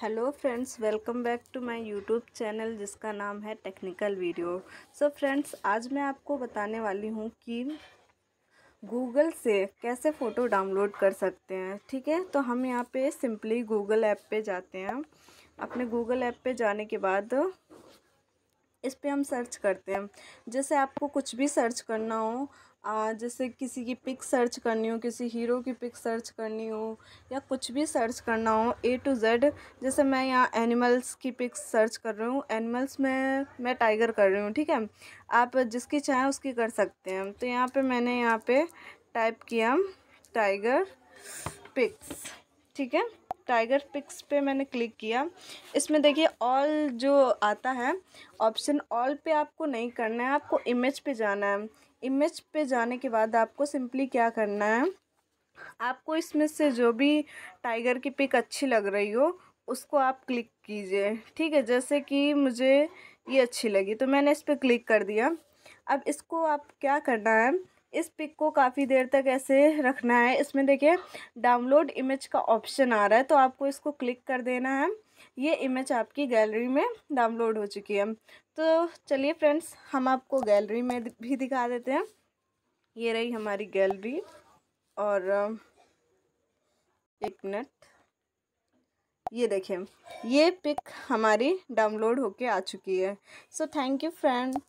hello friends welcome back to my YouTube channel जिसका नाम है टेक्निकल वीडियो सो फ्रेंड्स आज मैं आपको बताने वाली हूँ कि गूगल से कैसे फ़ोटो डाउनलोड कर सकते हैं ठीक है तो हम यहाँ पे सिंपली गूगल ऐप पे जाते हैं अपने गूगल ऐप पे जाने के बाद इस पर हम सर्च करते हैं जैसे आपको कुछ भी सर्च करना हो जैसे किसी की पिक सर्च करनी हो किसी हीरो की पिक सर्च करनी हो या कुछ भी सर्च करना हो ए टू जेड जैसे मैं यहाँ एनिमल्स की पिक सर्च कर रही हूँ एनिमल्स में मैं टाइगर कर रही हूँ ठीक है आप जिसकी चाहें उसकी कर सकते हैं तो यहाँ पे मैंने यहाँ पे टाइप किया टाइगर पिक्स ठीक है टाइगर पिक्स पे मैंने क्लिक किया इसमें देखिए ऑल जो आता है ऑप्शन ऑल पे आपको नहीं करना है आपको इमेज पे जाना है इमेज पे जाने के बाद आपको सिंपली क्या करना है आपको इसमें से जो भी टाइगर की पिक अच्छी लग रही हो उसको आप क्लिक कीजिए ठीक है जैसे कि मुझे ये अच्छी लगी तो मैंने इस पर क्लिक कर दिया अब इसको आप क्या करना है इस पिक को काफ़ी देर तक ऐसे रखना है इसमें देखिए डाउनलोड इमेज का ऑप्शन आ रहा है तो आपको इसको क्लिक कर देना है ये इमेज आपकी गैलरी में डाउनलोड हो चुकी है तो चलिए फ्रेंड्स हम आपको गैलरी में भी दिखा देते हैं ये रही हमारी गैलरी और एक मिनट ये देखें ये पिक हमारी डाउनलोड होके आ चुकी है सो थैंक यू फ्रेंड